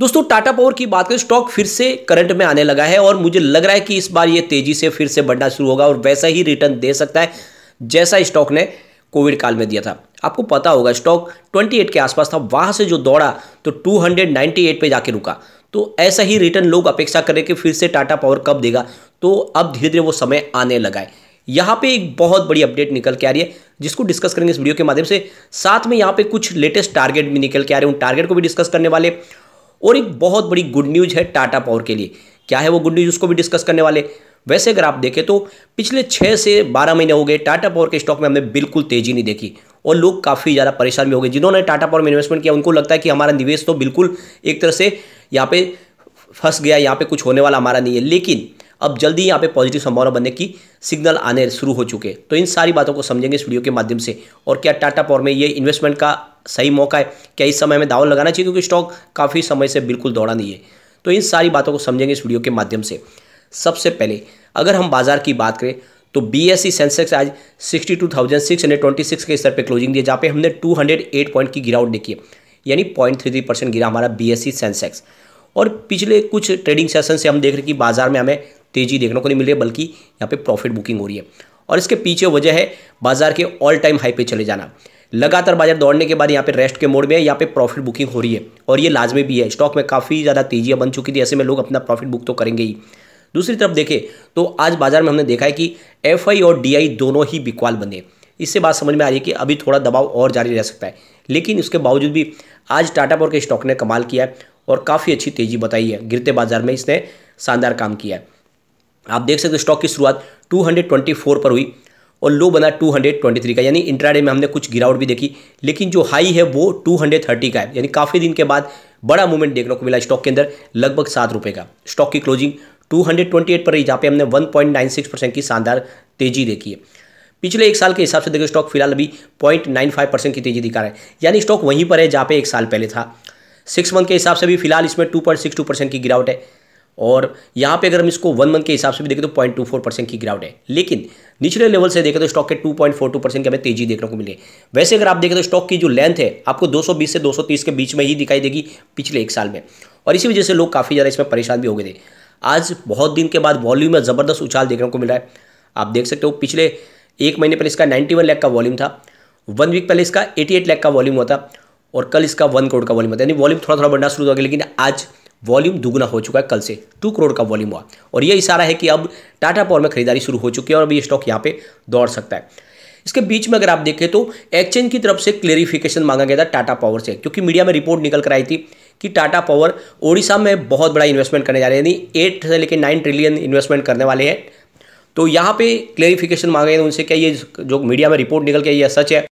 दोस्तों टाटा पावर की बात करें स्टॉक फिर से करंट में आने लगा है और मुझे लग रहा है कि इस बार ये तेजी से फिर से बढ़ना शुरू होगा और वैसा ही रिटर्न दे सकता है जैसा स्टॉक ने कोविड काल में दिया था आपको पता होगा स्टॉक 28 के आसपास था वहां से जो दौड़ा तो 298 पे जाके रुका तो ऐसा ही रिटर्न लोग अपेक्षा करें कि फिर से टाटा पावर कब देगा तो अब धीरे धीरे वो समय आने लगा है यहाँ पे एक बहुत बड़ी अपडेट निकल के आ रही है जिसको डिस्कस करेंगे इस वीडियो के माध्यम से साथ में यहाँ पे कुछ लेटेस्ट टारगेट भी निकल के आ रहे हैं उन टारगेट को भी डिस्कस करने वाले और एक बहुत बड़ी गुड न्यूज़ है टाटा पावर के लिए क्या है वो गुड न्यूज़ उसको भी डिस्कस करने वाले वैसे अगर आप देखें तो पिछले छः से बारह महीने हो गए टाटा पावर के स्टॉक में हमने बिल्कुल तेज़ी नहीं देखी और लोग काफ़ी ज़्यादा परेशान भी हो गए जिन्होंने टाटा पावर में इन्वेस्टमेंट किया उनको लगता है कि हमारा निवेश तो बिल्कुल एक तरह से यहाँ पे फंस गया यहाँ पे कुछ होने वाला हमारा नहीं है लेकिन अब जल्दी यहाँ पे पॉजिटिव संभावना बनने की सिग्नल आने शुरू हो चुके तो इन सारी बातों को समझेंगे इस वीडियो के माध्यम से और क्या टाटा पावर में ये इन्वेस्टमेंट का सही मौका है क्या इस समय में दावा लगाना चाहिए क्योंकि स्टॉक काफ़ी समय से बिल्कुल दौड़ा नहीं है तो इन सारी बातों को समझेंगे इस वीडियो के माध्यम से सबसे पहले अगर हम बाजार की बात करें तो बी एस सी सेंसेक्स आज 62,626 के स्तर पे क्लोजिंग दिए जहाँ पे हमने 208 पॉइंट की गिरावट देखी है यानी पॉइंट थ्री थ्री परसेंट गिरा हमारा बी एस सी सेंसेक्स और पिछले कुछ ट्रेडिंग सेशन से हम देख रहे हैं कि बाजार में हमें तेजी देखने को नहीं मिल रही है बल्कि यहाँ पे प्रॉफिट बुकिंग हो रही है और इसके पीछे वजह है बाजार के ऑल टाइम हाई पे चले जाना लगातार बाजार दौड़ने के बाद यहाँ पे रेस्ट के मोड में है यहाँ पे प्रॉफिट बुकिंग हो रही है और ये लाजमी भी है स्टॉक में काफ़ी ज़्यादा तेजियाँ बन चुकी थी ऐसे में लोग अपना प्रॉफिट बुक तो करेंगे ही दूसरी तरफ देखें तो आज बाजार में हमने देखा है कि एफ और डी दोनों ही बिकवाल बने इससे बात समझ में आ रही है कि अभी थोड़ा दबाव और जारी रह सकता है लेकिन उसके बावजूद भी आज टाटा पावर के स्टॉक ने कमाल किया है और काफ़ी अच्छी तेज़ी बताई है गिरते बाजार में इसने शानदार काम किया है आप देख सकते हो स्टॉक की शुरुआत 224 पर हुई और लो बना 223 का यानी इंट्राडे में हमने कुछ गिरावट भी देखी लेकिन जो हाई है वो 230 का है यानी काफ़ी दिन के बाद बड़ा मूवमेंट देखने को मिला स्टॉक के अंदर लगभग सात रुपये का स्टॉक की क्लोजिंग 228 पर रही जहाँ पे हमने 1.96 परसेंट की शानदार तेजी देखी है पिछले एक साल के हिसाब से देखिए स्टॉक फिलहाल अभी पॉइंट परसेंट की तेजी दिखा रहा है यानी स्टॉक वहीं पर है जहाँ पे एक साल पहले था सिक्स मंथ के हिसाब से भी फिलहाल इसमें टू परसेंट की गिरावट है और यहाँ पे अगर हम इसको वन मंथ के हिसाब से भी देखें तो पॉइंट टू फोर परसेंट की गिरावट है लेकिन निचले लेवल से देखें तो स्टॉक के two point four two percent की हमें तेजी देखने को मिली वैसे अगर आप देखें तो स्टॉक की जो लेंथ है आपको दो सौ बीस से दो सौ तीस के बीच में ही दिखाई देगी पिछले एक साल में और इसी वजह से लोग काफ़ी ज़्यादा इसमें परेशान भी हो गए थे आज बहुत दिन के बाद वॉल्यूम में ज़बरदस्त उछाल देखने को मिल रहा है आप देख सकते हो पिछले एक महीने पहले इसका नाइन्टी वन लैख का वॉल्यूम था वन वीक पहले इसका एटी एट लैख का वॉल्यूम हुआ था और कल इसका वन करोड़ का वॉल्यूम होता है यानी वॉल्यूम थोड़ा थोड़ा बढ़ना शुरू हो गया लेकिन आज वॉल्यूम दुगना हो चुका है कल से टू करोड़ का वॉल्यूम हुआ और ये इशारा है कि अब टाटा पावर में खरीदारी शुरू हो चुकी है और अब स्टॉक यहाँ पे दौड़ सकता है इसके बीच में अगर आप देखें तो एक्सचेंज की तरफ से क्लेरिफिकेशन मांगा गया था टाटा पावर से क्योंकि मीडिया में रिपोर्ट निकल कर आई थी कि टाटा पावर ओडिशा में बहुत बड़ा इन्वेस्टमेंट करने जा रहे हैं यानी एट से लेकर नाइन ट्रिलियन इन्वेस्टमेंट करने वाले हैं तो यहाँ पे क्लेरिफिकेशन मांगा गया उनसे क्या ये जो मीडिया में रिपोर्ट निकल के ये सच है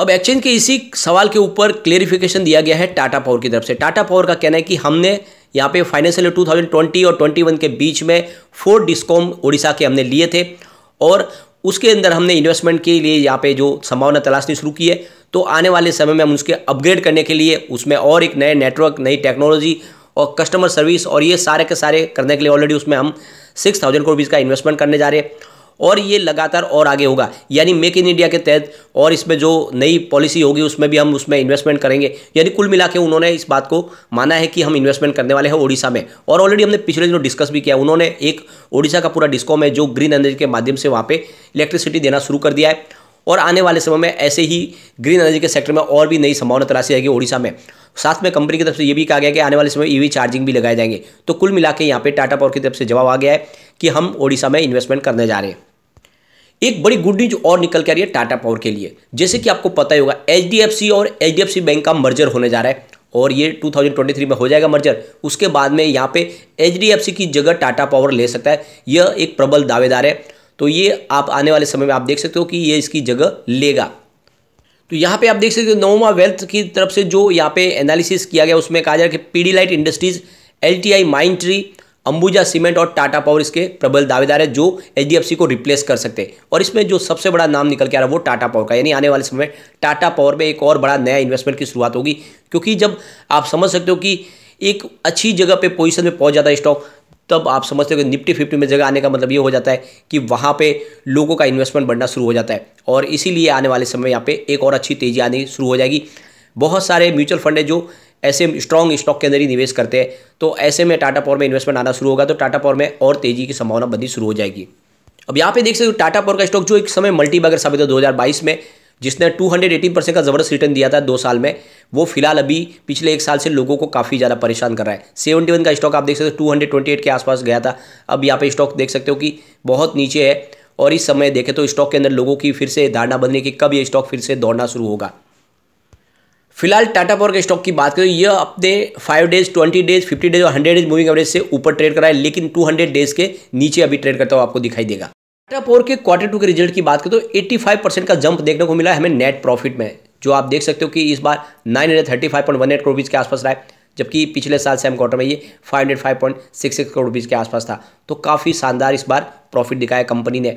अब एक्सचेंज के इसी सवाल के ऊपर क्लेरिफिकेशन दिया गया है टाटा पावर की तरफ से टाटा पावर का कहना है कि हमने यहाँ पे फाइनेंशियल टू थाउजेंड ट्वेंटी और ट्वेंटी वन के बीच में फोर डिस्कॉम उड़ीसा के हमने लिए थे और उसके अंदर हमने इन्वेस्टमेंट के लिए यहाँ पे जो संभावना तलाशनी शुरू की है तो आने वाले समय में हम उसके अपग्रेड करने के लिए उसमें और एक नए नेटवर्क नई टेक्नोलॉजी और कस्टमर सर्विस और ये सारे के सारे करने के लिए ऑलरेडी उसमें हम सिक्स थाउजेंड करोड़ का इन्वेस्टमेंट करने जा रहे हैं और ये लगातार और आगे होगा यानी मेक इन इंडिया के तहत और इसमें जो नई पॉलिसी होगी उसमें भी हम उसमें इन्वेस्टमेंट करेंगे यानी कुल मिला के उन्होंने इस बात को माना है कि हम इन्वेस्टमेंट करने वाले हैं ओडिशा में और ऑलरेडी हमने पिछले दिनों डिस्कस भी किया उन्होंने एक ओडिशा का पूरा डिस्कॉम है जो ग्रीन एनर्जी के माध्यम से वहाँ पर इलेक्ट्रिसिटी देना शुरू कर दिया है और आने वाले समय में ऐसे ही ग्रीन एनर्जी के सेक्टर में और भी नई संभावना तलाशी जाएगी ओडिशा में साथ में कंपनी की तरफ से ये भी कहा गया कि आने वाले समय ईवी चार्जिंग भी लगाए जाएंगे तो कुल मिला के यहाँ पे टाटा पावर की तरफ से जवाब आ गया है कि हम ओडिशा में इन्वेस्टमेंट करने जा रहे हैं एक बड़ी गुड न्यूज और निकल के आ रही है टाटा पावर के लिए जैसे कि आपको पता ही होगा एच और एच बैंक का मर्जर होने जा रहा है और ये 2023 में हो जाएगा मर्जर उसके बाद में यहाँ पे एच की जगह टाटा पावर ले सकता है यह एक प्रबल दावेदार है तो ये आप आने वाले समय में आप देख सकते हो कि ये इसकी जगह लेगा तो यहाँ पे आप देख सकते हो नोमा वेल्थ की तरफ से जो यहाँ पे एनालिसिस किया गया उसमें कहा जा रहा है कि PD light industries L T I Mindtree Ambuja cement और टाटा पावर इसके प्रबल दावेदार है जो एच को रिप्लेस कर सकते हैं और इसमें जो सबसे बड़ा नाम निकल के आ रहा है वो टाटा पावर का यानी आने वाले समय टाटा पावर में एक और बड़ा नया इन्वेस्टमेंट की शुरुआत होगी क्योंकि जब आप समझ सकते हो कि एक अच्छी जगह पे पोजीशन में पहुंच जाता है स्टॉक तब आप समझते हो कि निफ्टी फिफ्टी में जगह आने का मतलब ये हो जाता है कि वहाँ पे लोगों का इन्वेस्टमेंट बढ़ना शुरू हो जाता है और इसीलिए आने वाले समय यहाँ पे एक और अच्छी तेज़ी आनी शुरू हो जाएगी बहुत सारे म्यूचुअल फंड है जो ऐसे स्ट्रॉन्ग स्टॉक के अंदर ही निवेश करते हैं तो ऐसे में टाटा पावर में इन्वेस्टमेंट आना शुरू होगा तो टाटा पावर में और तेजी की संभावना बननी शुरू हो जाएगी अब यहाँ पे देख सकते हो टाटा पावर का स्टॉक जो एक समय मल्टीबैगर साबित हो दो में जिसने 218 परसेंट का ज़बरदस्त रिटर्न दिया था दो साल में वो फिलहाल अभी पिछले एक साल से लोगों को काफ़ी ज़्यादा परेशान कर रहा है सेवेंटी वन का स्टॉक आप देख सकते हो 228 के आसपास गया था अब यहाँ पे स्टॉक देख सकते हो कि बहुत नीचे है और इस समय देखें तो स्टॉक के अंदर लोगों की फिर से धारणा बनने की कब ये स्टॉक फिर से दौड़ना शुरू होगा फिलहाल टाटा पावर के स्टॉक की बात करें यह अपने five days twenty days fifty days और हंड्रेड डेज मूविंग एवरेज से ऊपर ट्रेड रहा है लेकिन टू हंड्रेड डेज के नीचे अभी ट्रेड करता हुआ आपको दिखाई देगा टाटा पावर के क्वार्टर टू के रिजल्ट की बात करें तो एट्टी फाइव परसेंट का जंप देखने को मिला है हमें नेट प्रॉफिट में जो आप देख सकते हो कि इस बार nine hundred thirty five point one eight crore rupees के आसपास रहा है जबकि पिछले साल सेम क्वार्टर में ये five hundred five point six six crore rupees के आसपास था तो काफ़ी शानदार इस बार प्रॉफिट दिखाया कंपनी ने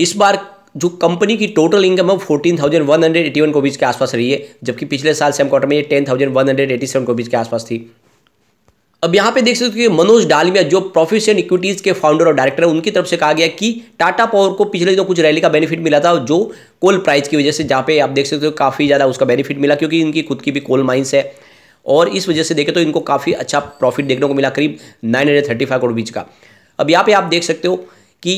इस बार जो कंपनी की टोटल इनकम है fourteen thousand one hundred eighty one कोबीज के आसपास रही है जबकि पिछले साल सेम क्वार्टर में ये ten thousand one hundred eighty seven कोबीज के आसपास थी अब यहाँ पे देख सकते हो मनोज डालमिया जो प्रोफेशन एंड इक्विटीज़ के फाउंडर और डायरेक्टर हैं उनकी तरफ से कहा गया कि टाटा पावर को पिछले दिनों कुछ रैली का बेनिफिट मिला था जो कोल प्राइस की वजह से जहाँ पे आप देख सकते हो काफ़ी ज़्यादा उसका बेनिफिट मिला क्योंकि इनकी खुद की भी कोल माइंस है और इस वजह से देखें तो इनको काफ़ी अच्छा प्रॉफिट देखने को मिला करीब नाइन करोड़ बीच का अब यहाँ पर आप देख सकते हो कि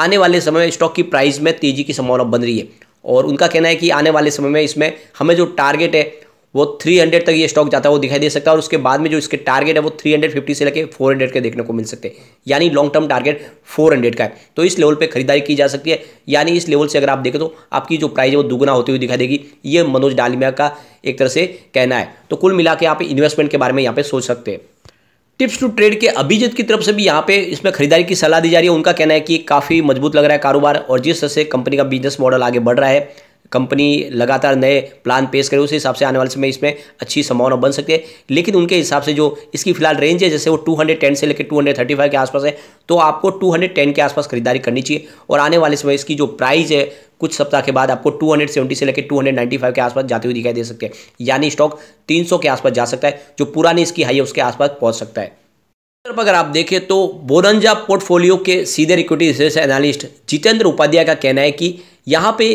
आने वाले समय में स्टॉक की प्राइस में तेज़ी की संभावना बन रही है और उनका कहना है कि आने वाले समय में इसमें हमें जो टारगेट है वो 300 तक ये स्टॉक जाता है वो दिखाई दे सकता है और उसके बाद में जो इसके टारगेट है वो 350 से लेके 400 के देखने को मिल सकते हैं यानी लॉन्ग टर्म टारगेट 400 का है तो इस लेवल पे खरीदारी की जा सकती है यानी इस लेवल से अगर आप देखें तो आपकी जो प्राइस है वो दुगुना होती हुई दिखाई देगी ये मनोज डालमिया का एक तरह से कहना है तो कुल मिला के आप इन्वेस्टमेंट के बारे में यहाँ पर सोच सकते हैं टिप्स टू ट्रेड के अभिजीत की तरफ से भी यहाँ पे इसमें खरीदारी की सलाह दी जा रही है उनका कहना है कि काफ़ी मजबूत लग रहा है कारोबार और जिस तरह से कंपनी का बिजनेस मॉडल आगे बढ़ रहा है कंपनी लगातार नए प्लान पेश करे उस हिसाब से आने वाले समय इसमें अच्छी संभावना बन सकती है लेकिन उनके हिसाब से जो इसकी फिलहाल रेंज है जैसे वो 210 से लेकर 235 के आसपास है तो आपको 210 के आसपास खरीदारी करनी चाहिए और आने वाले समय इसकी जो प्राइस है कुछ सप्ताह के बाद आपको 270 से लेकर 295 के आसपास जाते हुए दिखाई दे सकते हैं यानी स्टॉक 300 के आसपास जा सकता है जो पुरानी इसकी हाई है उसके आसपास पहुंच सकता है अगर आप देखें तो बोरंजा पोर्टफोलियो के सीधे equity research analyst Jitendra Upadhyay का कहना है कि यहाँ पे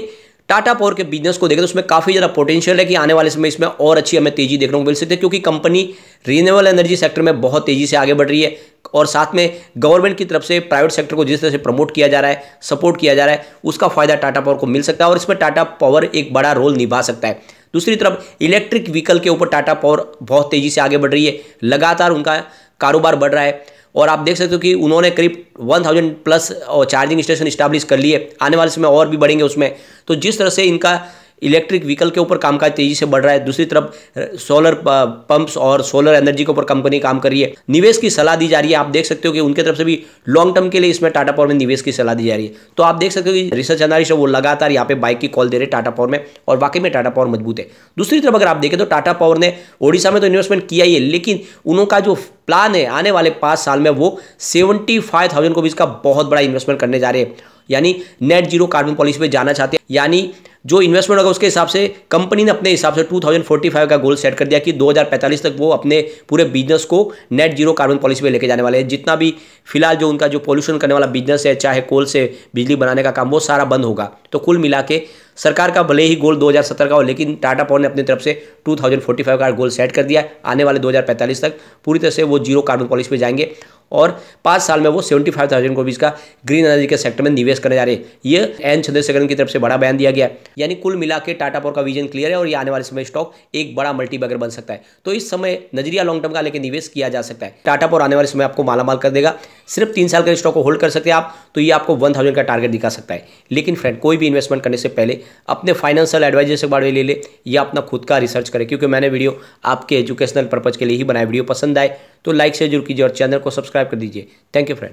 टाटा पावर के बिजनेस को देखें तो उसमें काफ़ी ज़्यादा पोटेंशियल है कि आने वाले समय इसमें और अच्छी हमें तेज़ी देखने को मिल सकती है क्योंकि कंपनी रीनेबल एनर्जी सेक्टर में बहुत तेज़ी से आगे बढ़ रही है और साथ में गवर्नमेंट की तरफ से प्राइवेट सेक्टर को जिस तरह से प्रमोट किया जा रहा है सपोर्ट किया जा रहा है उसका फ़ायदा टाटा पावर को मिल सकता है और इसमें टाटा पावर एक बड़ा रोल निभा सकता है दूसरी तरफ इलेक्ट्रिक व्हीकल के ऊपर टाटा पावर बहुत तेज़ी से आगे बढ़ रही है लगातार उनका कारोबार बढ़ रहा है और आप देख सकते हो कि उन्होंने करीब 1000 प्लस चार्जिंग स्टेशन इस्टेब्लिश कर लिए आने वाले समय और भी बढ़ेंगे उसमें तो जिस तरह से इनका इलेक्ट्रिक व्हीकल के ऊपर कामकाज तेजी से बढ़ रहा है दूसरी तरफ सोलर पंप्स और सोलर एनर्जी के ऊपर कंपनी काम कर रही है निवेश की सलाह दी जा रही है आप देख सकते हो कि उनके तरफ से भी लॉन्ग टर्म के लिए इसमें टाटा पावर में निवेश की सलाह दी जा रही है तो आप देख सकते हो कि रिसर्च एनालिस्ट वो लगातार यहाँ पे बाइक की कॉल दे रहे टाटा पावर में और वाकई में टाटा पावर मजबूत है दूसरी तरफ अगर आप देखें तो टाटा पावर ने ओडिशा में तो इन्वेस्टमेंट किया ही है लेकिन उनका जो प्लान है आने वाले पाँच साल में वो सेवेंटी फाइव थाउजेंड को भी इसका बहुत बड़ा इन्वेस्टमेंट करने जा रहे हैं यानी नेट जीरो कार्बन पॉलिसी पे जाना चाहते हैं यानी जो इन्वेस्टमेंट होगा उसके हिसाब से कंपनी ने अपने हिसाब से 2045 का गोल सेट कर दिया कि 2045 तक वो अपने पूरे बिजनेस को नेट जीरो कार्बन पॉलिसी पे लेके जाने वाले हैं जितना भी फिलहाल जो उनका जो पॉल्यूशन करने वाला बिजनेस है चाहे कोल से बिजली बनाने का काम वो सारा बंद होगा तो कुल मिला के सरकार का भले ही गोल दो का हो लेकिन टाटा पावर ने अपनी तरफ से टू का गोल सेट कर दिया आने वाले दो तक पूरी तरह से वो जीरो कार्बन पॉलिसी पर जाएंगे और पाँच साल में वो सेवेंटी फाइव थाउजेंड करोड़ का ग्रीन एनर्जी के सेक्टर में निवेश करने जा रहे हैं ये एन चंद्रशेखर की तरफ से बड़ा बयान दिया गया यानी कुल मिला के टाटा पावर का विजन क्लियर है और ये आने वाले समय स्टॉक एक बड़ा मल्टी बैगर बन सकता है तो इस समय नजरिया लॉन्ग टर्म का लेकर निवेश किया जा सकता है टाटा पावर आने वाले समय आपको मालामाल कर देगा सिर्फ तीन साल का स्टॉक को होल्ड कर सकते हैं आप तो ये आपको वन थाउजेंड का टारगेट दिखा सकता है लेकिन फ्रेंड कोई भी इन्वेस्टमेंट करने से पहले अपने फाइनेंशियल एडवाइजर से बारे ले ले या अपना खुद का रिसर्च करें क्योंकि मैंने वीडियो आपके एजुकेशनल पर्पज के लिए ही बनाया वीडियो पसंद आए तो लाइक शेयर जरूर कीजिए और चैनल को सब्सक्राइब कर दीजिए थैंक यू फ्रेंड